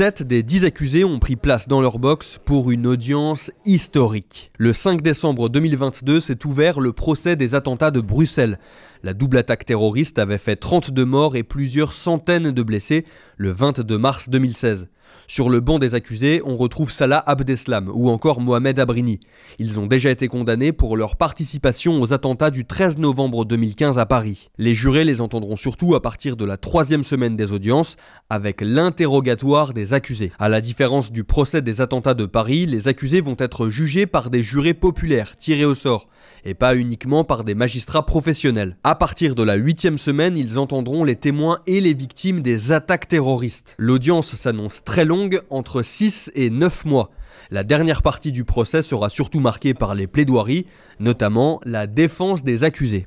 7 des 10 accusés ont pris place dans leur box pour une audience historique. Le 5 décembre 2022 s'est ouvert le procès des attentats de Bruxelles. La double attaque terroriste avait fait 32 morts et plusieurs centaines de blessés le 22 mars 2016. Sur le banc des accusés, on retrouve Salah Abdeslam ou encore Mohamed Abrini. Ils ont déjà été condamnés pour leur participation aux attentats du 13 novembre 2015 à Paris. Les jurés les entendront surtout à partir de la troisième semaine des audiences, avec l'interrogatoire des accusés. À la différence du procès des attentats de Paris, les accusés vont être jugés par des jurés populaires tirés au sort et pas uniquement par des magistrats professionnels. À partir de la huitième semaine, ils entendront les témoins et les victimes des attaques terroristes. L'audience s'annonce très longue, entre 6 et 9 mois. La dernière partie du procès sera surtout marquée par les plaidoiries, notamment la défense des accusés.